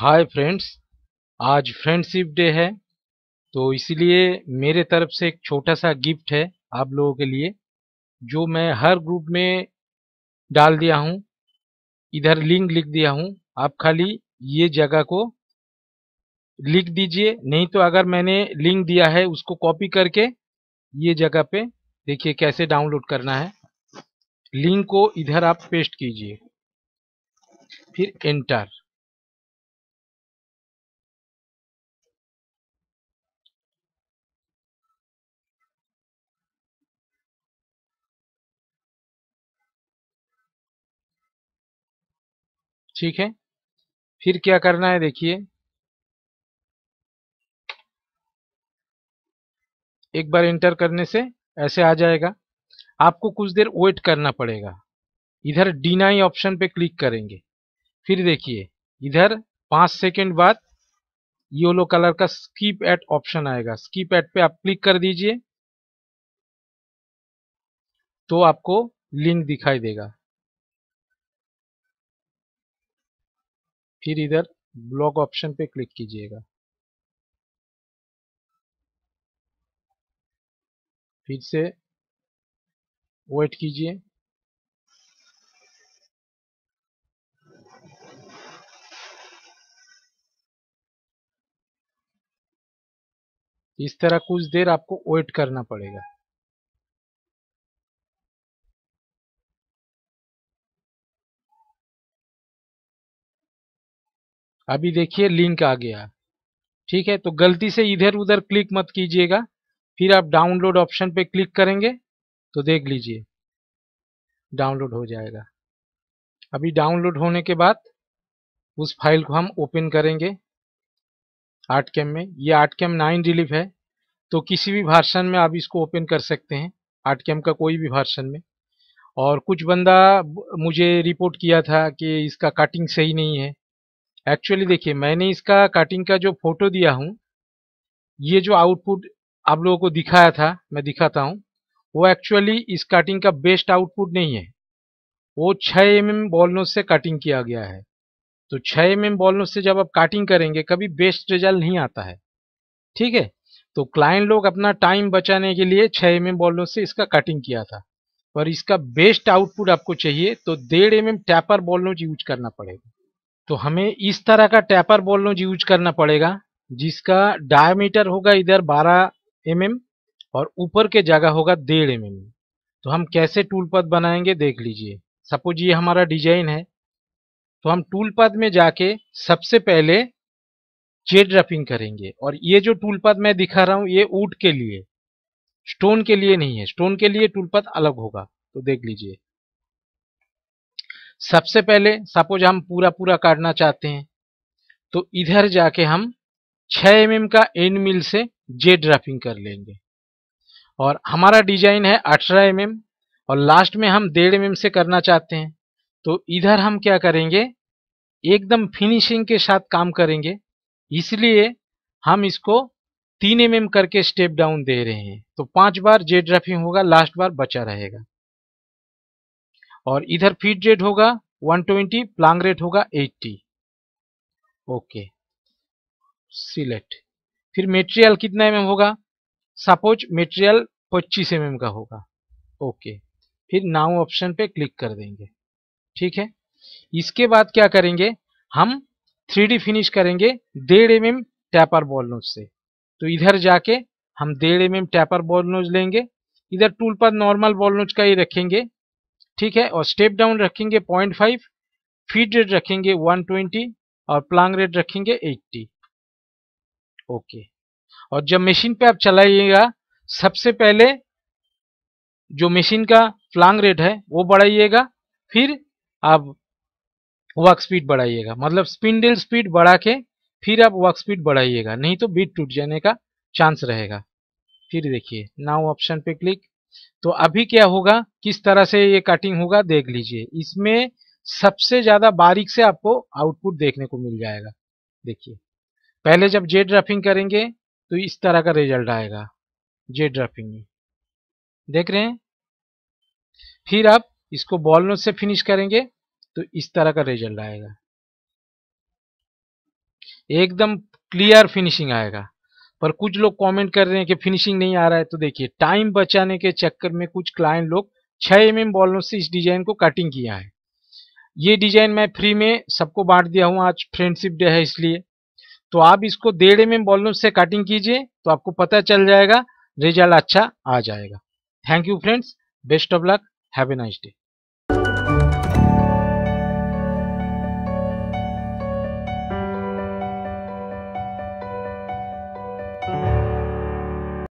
हाय friends आज friendship day है तो इसलिए मेरे तरफ से एक छोटा सा गिफ्ट है आप लोगों के लिए जो मैं हर ग्रुप में डाल दिया हूँ इधर लिंक लिख दिया हूँ आप खाली ये जगह को लिख दीजिए नहीं तो अगर मैंने लिंक दिया है उसको कॉपी करके ये जगह पे देखिए कैसे डाउनलोड करना है लिंक को इधर आप पेस्ट कीजिए फिर एंटर ठीक है फिर क्या करना है देखिए एक बार एंटर करने से ऐसे आ जाएगा आपको कुछ देर वेट करना पड़ेगा इधर डिनाई ऑप्शन पे क्लिक करेंगे फिर देखिए इधर पांच सेकेंड बाद येलो कलर का स्कीप एट ऑप्शन आएगा स्कीप एट पे आप क्लिक कर दीजिए तो आपको लिंक दिखाई देगा फिर इधर ब्लॉक ऑप्शन पे क्लिक कीजिएगा फिर से वेट कीजिए इस तरह कुछ देर आपको वेट करना पड़ेगा अभी देखिए लिंक आ गया ठीक है तो गलती से इधर उधर क्लिक मत कीजिएगा फिर आप डाउनलोड ऑप्शन पे क्लिक करेंगे तो देख लीजिए डाउनलोड हो जाएगा अभी डाउनलोड होने के बाद उस फाइल को हम ओपन करेंगे आर्ट कैम में ये आर्ट कैम नाइन रिलीव है तो किसी भी भाषण में आप इसको ओपन कर सकते हैं आर्ट कैम का कोई भी भाषण में और कुछ बंदा मुझे रिपोर्ट किया था कि इसका कटिंग सही नहीं है एक्चुअली देखिए मैंने इसका कटिंग का जो फोटो दिया हूँ ये जो आउटपुट आप लोगों को दिखाया था मैं दिखाता हूँ वो एक्चुअली इस कटिंग का बेस्ट आउटपुट नहीं है वो 6 एम एम से कटिंग किया गया है तो 6 एम एम से जब आप कटिंग करेंगे कभी बेस्ट रिजल्ट नहीं आता है ठीक है तो क्लाइंट लोग अपना टाइम बचाने के लिए 6 एम एम से इसका कटिंग किया था पर इसका बेस्ट आउटपुट आपको चाहिए तो डेढ़ M M taper ball nose use करना पड़ेगा तो हमें इस तरह का टैपर बॉल यूज करना पड़ेगा जिसका डायमीटर होगा इधर 12 एम mm और ऊपर के जगह होगा डेढ़ एम mm. तो हम कैसे टूल पद बनाएंगे देख लीजिए सपोज ये हमारा डिजाइन है तो हम टूल पद में जाके सबसे पहले जेड रफिंग करेंगे और ये जो टूल पद मैं दिखा रहा हूँ ये ऊट के लिए स्टोन के लिए नहीं है स्टोन के लिए टूल पद अलग होगा तो देख लीजिए सबसे पहले सपोज हम पूरा पूरा काटना चाहते हैं तो इधर जाके हम 6 एम mm का एंड मिल से जे ड्राफिंग कर लेंगे और हमारा डिजाइन है 18 एम mm और लास्ट में हम डेढ़ एम mm से करना चाहते हैं तो इधर हम क्या करेंगे एकदम फिनिशिंग के साथ काम करेंगे इसलिए हम इसको तीन एम mm करके स्टेप डाउन दे रहे हैं तो पांच बार जेड ड्राफिंग होगा लास्ट बार बचा रहेगा और इधर फीड रेट होगा 120 प्लांग रेट होगा 80 ओके सिलेक्ट फिर मेटेरियल कितना एम होगा सपोज मेटेरियल 25 एम का होगा ओके फिर नाउ ऑप्शन पे क्लिक कर देंगे ठीक है इसके बाद क्या करेंगे हम थ्री फिनिश करेंगे डेढ़ M M taper ball nose से तो इधर जाके हम डेढ़ M M taper ball nose लेंगे इधर टूल पर नॉर्मल बॉल नोज का ही रखेंगे ठीक है और स्टेप डाउन रखेंगे पॉइंट फाइव फीड रेट रखेंगे वन ट्वेंटी और प्लांग रेट रखेंगे एट्टी ओके और जब मशीन पे आप चलाइएगा सबसे पहले जो मशीन का प्लांग रेट है वो बढ़ाइएगा फिर आप वर्क स्पीड बढ़ाइएगा मतलब स्पिंडल स्पीड बढ़ा के फिर आप वर्क स्पीड बढ़ाइएगा नहीं तो बीट टूट जाने का चांस रहेगा फिर देखिए नाउ ऑप्शन पे क्लिक तो अभी क्या होगा किस तरह से ये कटिंग होगा देख लीजिए इसमें सबसे ज़्यादा बारीक से आपको आउटपुट देखने को मिल जाएगा देखिए पहले जब जेड रफिंग करेंगे तो इस तरह का रिजल्ट आएगा जेड रफिंग में देख रहे हैं फिर आप इसको बॉल नोट से फिनिश करेंगे तो इस तरह का रिजल्ट आएगा एकदम क्लियर फिनिशिंग आएगा पर कुछ लोग कमेंट कर रहे हैं कि फिनिशिंग नहीं आ रहा है तो देखिए टाइम बचाने के चक्कर में कुछ क्लाइंट लोग छः एम एम बॉलों से इस डिजाइन को कटिंग किया है ये डिजाइन मैं फ्री में सबको बांट दिया हूं आज फ्रेंडशिप डे है इसलिए तो आप इसको डेढ़ एम एम बॉलों से कटिंग कीजिए तो आपको पता चल जाएगा रिजल्ट अच्छा आ जाएगा thank you friends best of luck have a nice day